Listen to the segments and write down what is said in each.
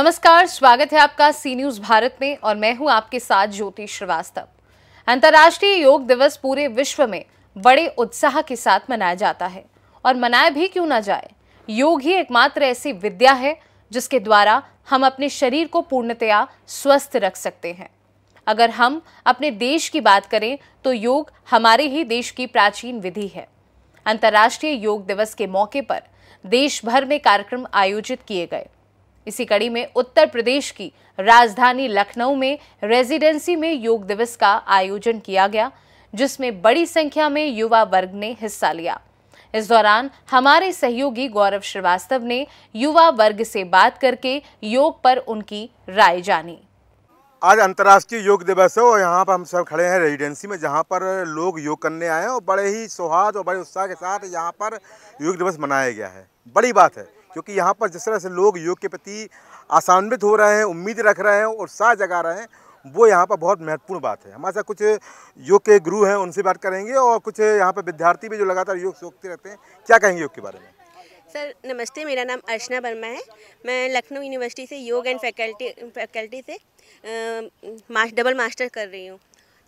नमस्कार स्वागत है आपका सी न्यूज भारत में और मैं हूं आपके साथ ज्योति श्रीवास्तव अंतर्राष्ट्रीय योग दिवस पूरे विश्व में बड़े उत्साह के साथ मनाया जाता है और मनाया भी क्यों ना जाए योग ही एकमात्र ऐसी विद्या है जिसके द्वारा हम अपने शरीर को पूर्णतया स्वस्थ रख सकते हैं अगर हम अपने देश की बात करें तो योग हमारे ही देश की प्राचीन विधि है अंतर्राष्ट्रीय योग दिवस के मौके पर देश भर में कार्यक्रम आयोजित किए गए इसी कड़ी में उत्तर प्रदेश की राजधानी लखनऊ में रेजिडेंसी में योग दिवस का आयोजन किया गया जिसमें बड़ी संख्या में युवा वर्ग ने हिस्सा लिया इस दौरान हमारे सहयोगी गौरव श्रीवास्तव ने युवा वर्ग से बात करके योग पर उनकी राय जानी आज अंतर्राष्ट्रीय योग दिवस है और यहाँ पर हम सब खड़े हैं रेजिडेंसी में जहाँ पर लोग योग करने आए हैं और बड़े ही सौहार्द और बड़े उत्साह के साथ यहाँ पर योग दिवस मनाया गया है बड़ी बात है क्योंकि यहाँ पर जिस तरह से लोग योग के प्रति आसान्वित हो रहे हैं उम्मीद रख रहे हैं और उत्साह जगा रहे हैं वो यहाँ पर बहुत महत्वपूर्ण बात है हमारे साथ कुछ योग के गुरु हैं उनसे बात करेंगे और कुछ यहाँ पर विद्यार्थी भी जो लगातार योग सोखते रहते हैं क्या कहेंगे योग के बारे में सर नमस्ते मेरा नाम अर्चना वर्मा है मैं लखनऊ यूनिवर्सिटी से योग एंड फैकल्टी फैकल्टी से मास्ट, डबल मास्टर कर रही हूँ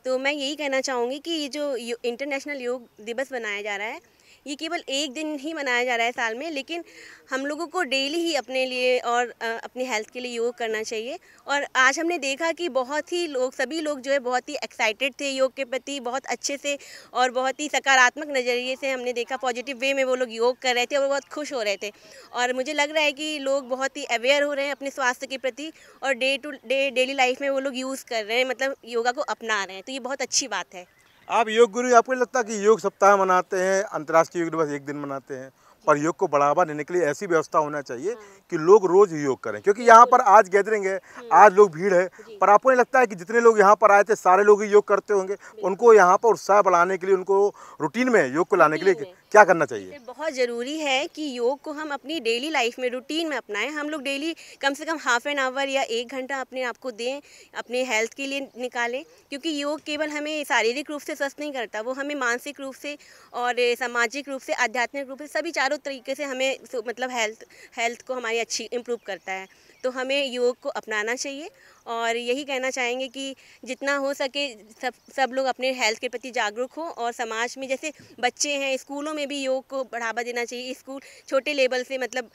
तो मैं यही कहना चाहूँगी कि ये जो यो, इंटरनेशनल योग दिवस बनाया जा रहा है ये केवल एक दिन ही मनाया जा रहा है साल में लेकिन हम लोगों को डेली ही अपने लिए और अपनी हेल्थ के लिए योग करना चाहिए और आज हमने देखा कि बहुत ही लोग सभी लोग जो है बहुत ही एक्साइटेड थे योग के प्रति बहुत अच्छे से और बहुत ही सकारात्मक नज़रिए से हमने देखा पॉजिटिव वे में वो लोग योग कर रहे थे और बहुत खुश हो रहे थे और मुझे लग रहा है कि लोग बहुत ही अवेयर हो रहे हैं अपने स्वास्थ्य के प्रति और day to day daily life में वो लोग यूज़ कर रहे हैं मतलब योगा को अपना रहे हैं तो ये बहुत अच्छी बात है आप योग गुरु आपको लगता कि योग सप्ताह मनाते हैं अंतर्राष्ट्रीय योग दिवस एक दिन मनाते हैं पर योग को बढ़ावा देने के लिए ऐसी व्यवस्था होना चाहिए कि लोग रोज योग करें क्योंकि यहाँ पर आज गैदरिंग है आज लोग भीड़ है पर आपको नहीं लगता है कि जितने लोग यहाँ पर आए थे सारे लोग ही योग करते होंगे उनको यहाँ पर उत्साह बढ़ाने के लिए उनको रूटीन में योग को लाने के लिए क्या करना चाहिए बहुत ज़रूरी है कि योग को हम अपनी डेली लाइफ में रूटीन में अपनाएं हम लोग डेली कम से कम हाफ एन आवर या एक घंटा अपने आप को दें अपने हेल्थ के लिए निकालें क्योंकि योग केवल हमें शारीरिक रूप से स्वस्थ नहीं करता वो हमें मानसिक रूप से और सामाजिक रूप से आध्यात्मिक रूप से सभी चारों तरीके से हमें मतलब हेल्थ हेल्थ को हमारी अच्छी इम्प्रूव करता है तो हमें योग को अपनाना चाहिए और यही कहना चाहेंगे कि जितना हो सके सब सब लोग अपने हेल्थ के प्रति जागरूक हों और समाज में जैसे बच्चे हैं स्कूलों में भी योग को बढ़ावा देना चाहिए स्कूल छोटे लेवल से मतलब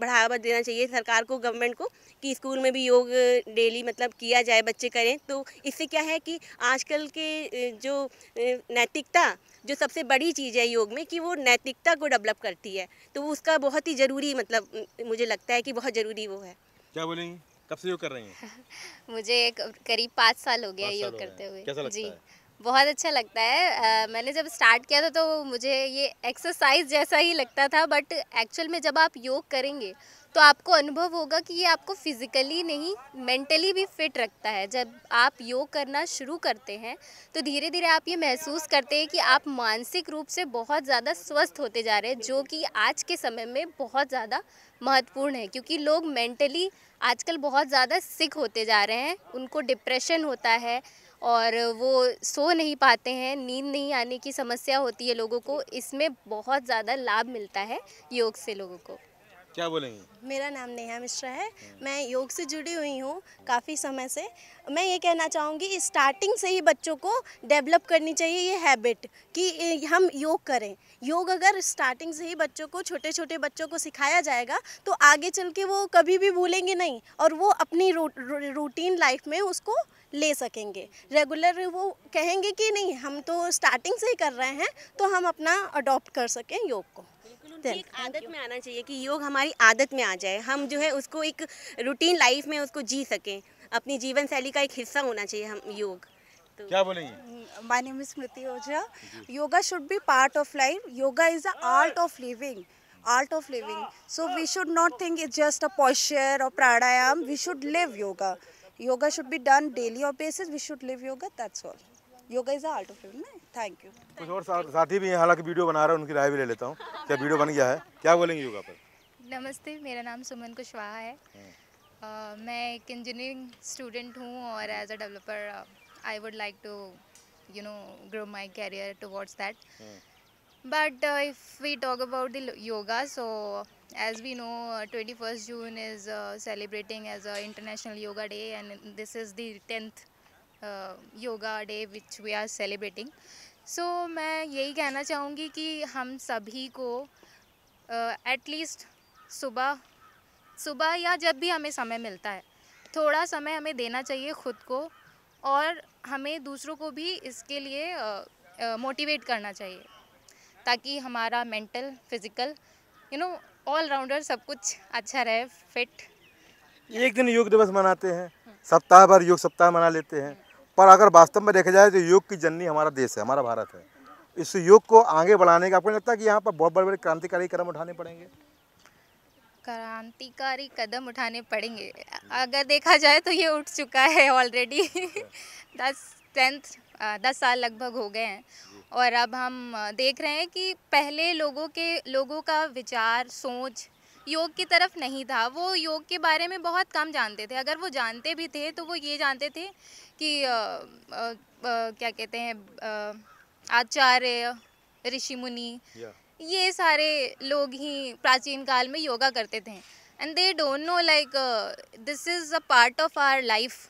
बढ़ावा देना चाहिए सरकार को गवर्नमेंट को कि स्कूल में भी योग डेली मतलब किया जाए बच्चे करें तो इससे क्या है कि आजकल के जो नैतिकता जो सबसे बड़ी चीज़ है योग में कि वो नैतिकता को डेवलप करती है तो उसका बहुत ही ज़रूरी मतलब मुझे लगता है कि बहुत ज़रूरी वो है क्या बोलेंगी कब से योग कर रही हैं मुझे करीब पाँच साल हो गया योग करते हुए कैसा लगता जी है? बहुत अच्छा लगता है uh, मैंने जब स्टार्ट किया था तो मुझे ये एक्सरसाइज जैसा ही लगता था बट एक्चुअल में जब आप योग करेंगे तो आपको अनुभव होगा कि ये आपको फिजिकली नहीं मेंटली भी फिट रखता है जब आप योग करना शुरू करते हैं तो धीरे धीरे आप ये महसूस करते हैं कि आप मानसिक रूप से बहुत ज़्यादा स्वस्थ होते जा रहे हैं जो कि आज के समय में बहुत ज़्यादा महत्वपूर्ण है क्योंकि लोग मेंटली आजकल बहुत ज़्यादा सिक होते जा रहे हैं उनको डिप्रेशन होता है और वो सो नहीं पाते हैं नींद नहीं आने की समस्या होती है लोगों को इसमें बहुत ज़्यादा लाभ मिलता है योग से लोगों को क्या बोलेंगे मेरा नाम नेहा मिश्रा है मैं योग से जुड़ी हुई हूँ काफ़ी समय से मैं ये कहना चाहूँगी स्टार्टिंग से ही बच्चों को डेवलप करनी चाहिए ये हैबिट कि हम योग करें योग अगर स्टार्टिंग से ही बच्चों को छोटे छोटे बच्चों को सिखाया जाएगा तो आगे चल के वो कभी भी भूलेंगे नहीं और वो अपनी रो, रो, रूटीन लाइफ में उसको ले सकेंगे रेगुलर वो कहेंगे कि नहीं हम तो स्टार्टिंग से ही कर रहे हैं तो हम अपना अडॉप्ट कर सकें योग को आदत में आना चाहिए कि योग हमारी आदत में आ जाए हम जो है उसको एक रूटीन लाइफ में उसको जी सकें अपनी जीवन शैली का एक हिस्सा होना चाहिए हम योग तो क्या बोलेंगे my name Smriti Ojha yoga should be part of life yoga is a art of living art of living so we should not think it's just a posture or pranayama we should live yoga yoga should be done daily of basis we should live yoga that's all yoga is art of living thank you कुछ और साथी भी हैं हालांकि video बना रहे हैं उनकी राय भी ले लेता हूँ क्या वीडियो बन गया है क्या बोलेंगे योगा पर नमस्ते मेरा नाम सुमन कुशवाहा है हाँ। मैं एक इंजीनियरिंग स्टूडेंट हूँ और as a developer I would like to you know grow my career towards that but if we talk about the yoga so as we know twenty first June is celebrating as a international yoga day and this is the tenth yoga day which we are celebrating so मैं यही कहना चाहूँगी कि हम सभी को at least सुबह सुबह या जब भी हमें समय मिलता है थोड़ा समय हमें देना चाहिए खुद को और हमें दूसरों को भी इसके लिए मोटिवेट करना चाहिए ताकि हमारा mental physical you know all rounder सब कुछ अच्छा रहे फिट एक दिन योग दिवस मनाते हैं सप्ताह भर योग सप्ताह मना लेते हैं पर अगर वास्तव में देखा जाए तो योग की जननी हमारा देश है हमारा भारत है इस योग को आगे बढ़ाने का आपको लगता है कि यहाँ पर बहुत बड़े बड़े क्रांतिकारी कदम उठाने पड़ेंगे क्रांतिकारी कदम उठाने पड़ेंगे अगर देखा जाए तो ये उठ चुका है ऑलरेडी दस टेंथ दस साल लगभग हो गए हैं और अब हम देख रहे हैं कि पहले लोगों के लोगों का विचार सोच योग की तरफ नहीं था वो योग के बारे में बहुत कम जानते थे अगर वो जानते भी थे तो वो ये जानते थे कि आ, आ, आ, क्या कहते हैं आचार्य ऋषि मुनि ये सारे लोग ही प्राचीन काल में योगा करते थे and they don't know like this is a part of our life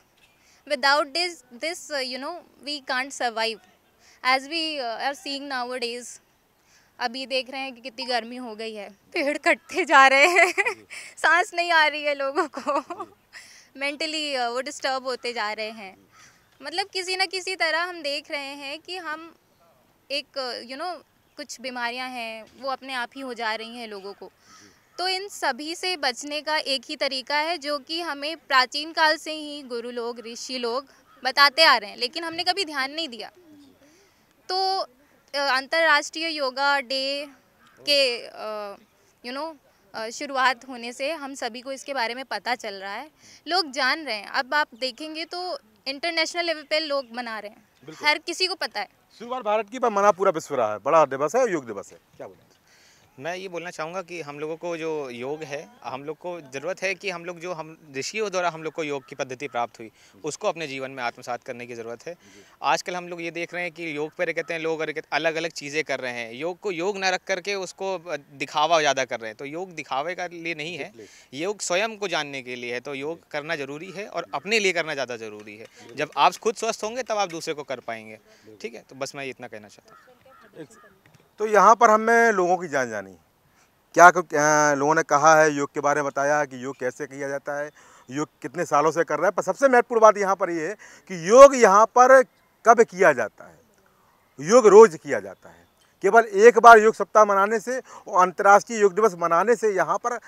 without this this you know we can't survive as we are seeing nowadays अभी देख रहे हैं कि कितनी गर्मी हो गई है पेड़ कटते जा रहे हैं सांस नहीं आ रही है लोगों को मेंटली uh, वो डिस्टर्ब होते जा रहे हैं मतलब किसी ना किसी तरह हम देख रहे हैं कि हम एक यू uh, नो कुछ बीमारियां हैं वो अपने आप ही हो जा रही हैं लोगों को तो इन सभी से बचने का एक ही तरीका है जो कि हमें प्राचीन काल से ही गुरु लोग ऋषि लोग बताते आ रहे हैं लेकिन हमने कभी ध्यान नहीं दिया तो अंतर्राष्ट्रीय योगा डे के यू नो शुरुआत होने से हम सभी को इसके बारे में पता चल रहा है लोग जान रहे हैं अब आप देखेंगे तो इंटरनेशनल लेवल पे लोग मना रहे हैं हर किसी को पता है शुरुआत भारत की पर मना पूरा विश्व रहा है बड़ा दिवस है योग दिवस है क्या बोलें मैं ये बोलना चाहूँगा कि हम लोगों को जो योग है हम लोग को ज़रूरत है कि हम लोग जो हम ऋषियों द्वारा हम लोग को योग की पद्धति प्राप्त हुई उसको अपने जीवन में आत्मसात करने की ज़रूरत है आजकल हम लोग ये देख रहे हैं कि योग पर कहते हैं लोग अलग अलग चीज़ें कर रहे हैं योग को योग ना रख करके उसको दिखावा ज़्यादा कर रहे हैं तो योग दिखावे का लिए नहीं है योग स्वयं को जानने के लिए है तो योग करना ज़रूरी है और अपने लिए करना ज़्यादा ज़रूरी है जब आप खुद स्वस्थ होंगे तब आप दूसरे को कर पाएंगे ठीक है तो बस मैं इतना कहना चाहता हूँ तो यहाँ पर हमें लोगों की जान जानी क्या लोगों ने कहा है योग के बारे में बताया कि योग कैसे किया जाता है योग कितने सालों से कर रहा है पर सबसे महत्वपूर्ण बात यहाँ पर ये यह है कि योग यहाँ पर कब किया जाता है योग रोज़ किया जाता है केवल एक बार योग सप्ताह मनाने से और अंतर्राष्ट्रीय योग दिवस मनाने से यहाँ पर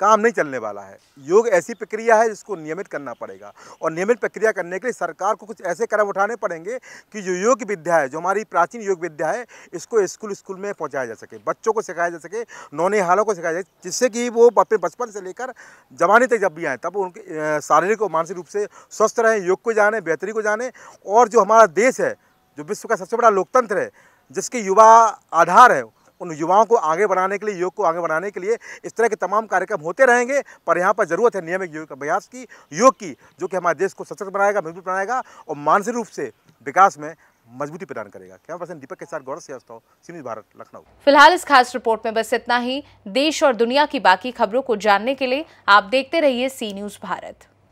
काम नहीं चलने वाला है योग ऐसी प्रक्रिया है जिसको नियमित करना पड़ेगा और नियमित प्रक्रिया करने के लिए सरकार को कुछ ऐसे कदम उठाने पड़ेंगे कि जो योग विद्या है जो हमारी प्राचीन योग विद्या है इसको स्कूल स्कूल में पहुँचाया जा सके बच्चों को सिखाया जा सके नौनिहालों को सिखाया सके जिससे कि वो अपने बचपन से लेकर जवानी तक जब भी आएँ तब उनके शारीरिक और मानसिक रूप से स्वस्थ रहें योग को जाने बेहतरी को जाने और जो हमारा देश है जो विश्व का सबसे बड़ा लोकतंत्र है जिसके युवा आधार है उन युवाओं को आगे बढ़ाने के लिए योग को आगे बढ़ाने के लिए इस तरह के तमाम कार्यक्रम होते रहेंगे पर यहाँ पर ज़रूरत है नियमित योग अभ्यास की योग की जो कि हमारे देश को सशक्त बनाएगा मजबूत बनाएगा और मानसिक रूप से विकास में मजबूती प्रदान करेगा कैमरा पर्सन दीपक के साथ गौरव श्रीवास्तव सीमित भारत लखनऊ फिलहाल इस खास रिपोर्ट में बस इतना ही देश और दुनिया की बाकी खबरों को जानने के लिए आप देखते रहिए सी न्यूज भारत